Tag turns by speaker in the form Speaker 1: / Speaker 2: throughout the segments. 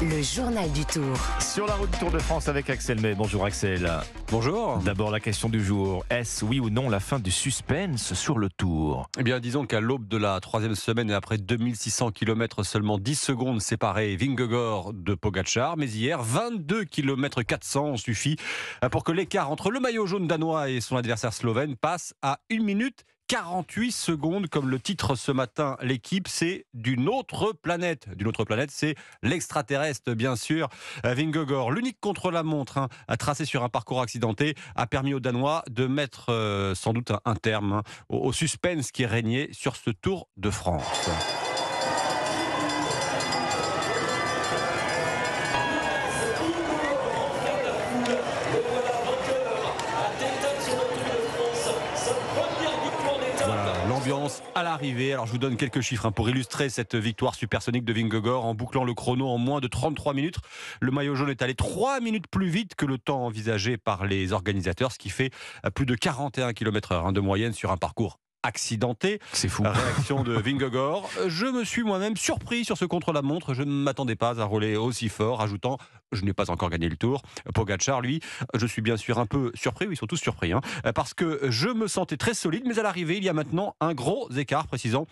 Speaker 1: Le journal du Tour. Sur la route du Tour de France avec Axel May. Bonjour Axel. Bonjour. D'abord la question du jour. Est-ce oui ou non la fin du suspense sur le Tour Eh bien disons qu'à l'aube de la troisième semaine et après 2600 km seulement 10 secondes séparées Vingegaard de Pogachar. Mais hier 22 km 400 ont suffi pour que l'écart entre le maillot jaune danois et son adversaire slovène passe à 1 minute 48 secondes, comme le titre ce matin, l'équipe, c'est d'une autre planète. D'une autre planète, c'est l'extraterrestre, bien sûr. Euh, Vingegaard, l'unique contre-la-montre tracé hein, à sur un parcours accidenté, a permis aux Danois de mettre euh, sans doute un, terme hein, au suspense qui régnait sur ce Tour de France. Ambiance à l'arrivée. Alors je vous donne quelques chiffres hein, pour illustrer cette victoire supersonique de Vingegaard en bouclant le chrono en moins de 33 minutes. Le maillot jaune est allé 3 minutes plus vite que le temps envisagé par les organisateurs, ce qui fait plus de 41 km/h hein, de moyenne sur un parcours accidenté. C'est fou. Réaction de Vingegaard. Je me suis moi-même surpris sur ce contre-la-montre. Je ne m'attendais pas à rouler aussi fort, ajoutant Je n'ai pas encore gagné le tour. Pogachar, lui, je suis bien sûr un peu surpris. Oui, ils sont tous surpris. Hein, parce que je me sentais très solide, mais à l'arrivée, il y a maintenant un gros écart, précisant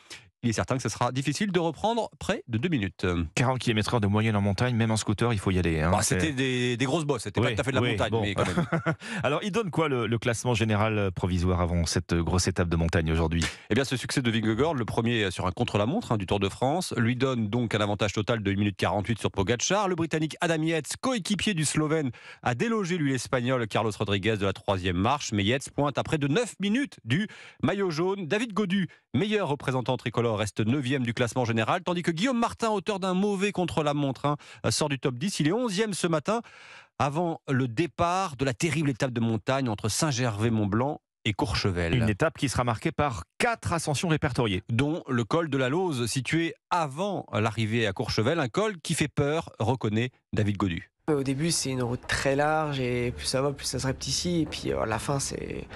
Speaker 1: il est certain que ce sera difficile de reprendre près de deux minutes. 40 km/h de moyenne en montagne, même en scooter, il faut y aller. Hein. Bah, c'était des, grosses bosses, c'était pas tout à fait de la montagne. Mais quand même. Alors, il donne quoi le, classement général provisoire avant cette grosse étape de montagne aujourd'hui Eh bien, ce succès de Vingegaard, le premier sur un contre-la-montre hein, du Tour de France, lui donne donc un avantage total de 1 minute 48 sur Pogacar. Le Britannique Adam Yates, coéquipier du Slovène, a délogé lui l'Espagnol Carlos Rodriguez de la troisième marche, mais Yates pointe à près de 9 minutes du maillot jaune. David Godu, meilleur représentant tricolore reste 9e du classement général, tandis que Guillaume Martin, auteur d'un mauvais contre-la-montre, hein, sort du top 10. Il est 11e ce matin, avant le départ de la terrible étape de montagne entre Saint-Gervais-Mont-Blanc et Courchevel. Une étape qui sera marquée par quatre ascensions répertoriées. Dont le col de la Lose, situé avant l'arrivée à Courchevel, un col qui fait peur, reconnaît David Godu.
Speaker 2: Au début, c'est une route très large et plus ça va, plus ça se ici Et puis euh, à la fin, c'est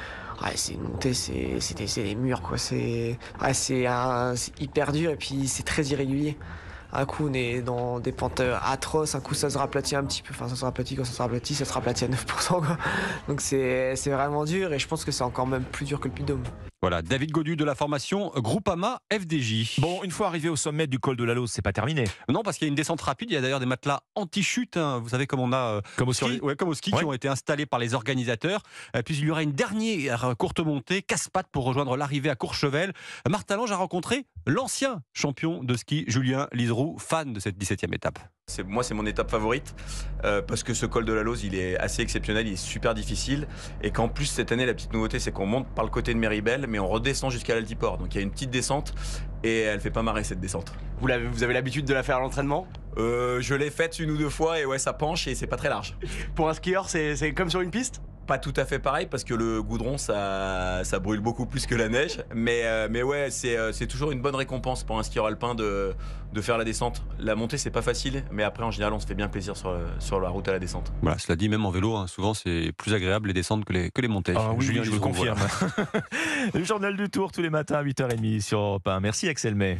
Speaker 2: ah, c'est une montée, c'est des, murs, quoi. Ah, c'est hyper dur et puis c'est très irrégulier. Un coup, on est dans des pentes euh, atroces, un coup, ça se raplatit un petit peu. Enfin, ça se raplatit quand ça se raplatit, ça se raplatit à 9%, quoi. Donc, c'est vraiment dur et je pense que c'est encore même plus dur que le puy
Speaker 1: voilà, David Godu de la formation Groupama FDJ. Bon, une fois arrivé au sommet du col de la Lose, c'est pas terminé. Non, parce qu'il y a une descente rapide. Il y a d'ailleurs des matelas anti-chute. Hein. Vous savez, comme on a. Euh, comme au ski. Ouais, comme au ski, qui ont été installés par les organisateurs. Euh, puis il y aura une dernière courte montée, casse-patte pour rejoindre l'arrivée à Courchevel. Martin Lange a rencontré l'ancien champion de ski, Julien Liseroux, fan de cette 17e étape
Speaker 3: moi, c'est mon étape favorite euh, parce que ce col de la Lose, il est assez exceptionnel, il est super difficile et qu'en plus cette année, la petite nouveauté, c'est qu'on monte par le côté de Meribel, mais on redescend jusqu'à l'altiport. Donc il y a une petite descente et elle fait pas marrer cette descente. Vous avez, l'habitude de la faire à l'entraînement euh, Je l'ai faite une ou deux fois et ouais, ça penche et c'est pas très large. Pour un skieur, c'est comme sur une piste pas tout à fait pareil parce que le goudron ça, ça brûle beaucoup plus que la neige. Mais, euh, mais ouais, euh, c'est, toujours une bonne récompense pour un skieur alpin de, de faire la descente. La montée c'est pas facile, mais après en général on se fait bien plaisir sur, sur la route à la descente.
Speaker 1: Voilà, cela dit, même en vélo, hein, souvent c'est plus agréable les descentes que les, que les montées. Ah je vous confirme.
Speaker 3: le journal du tour
Speaker 1: tous les matins à 8h30 sur Europe Merci Axel May.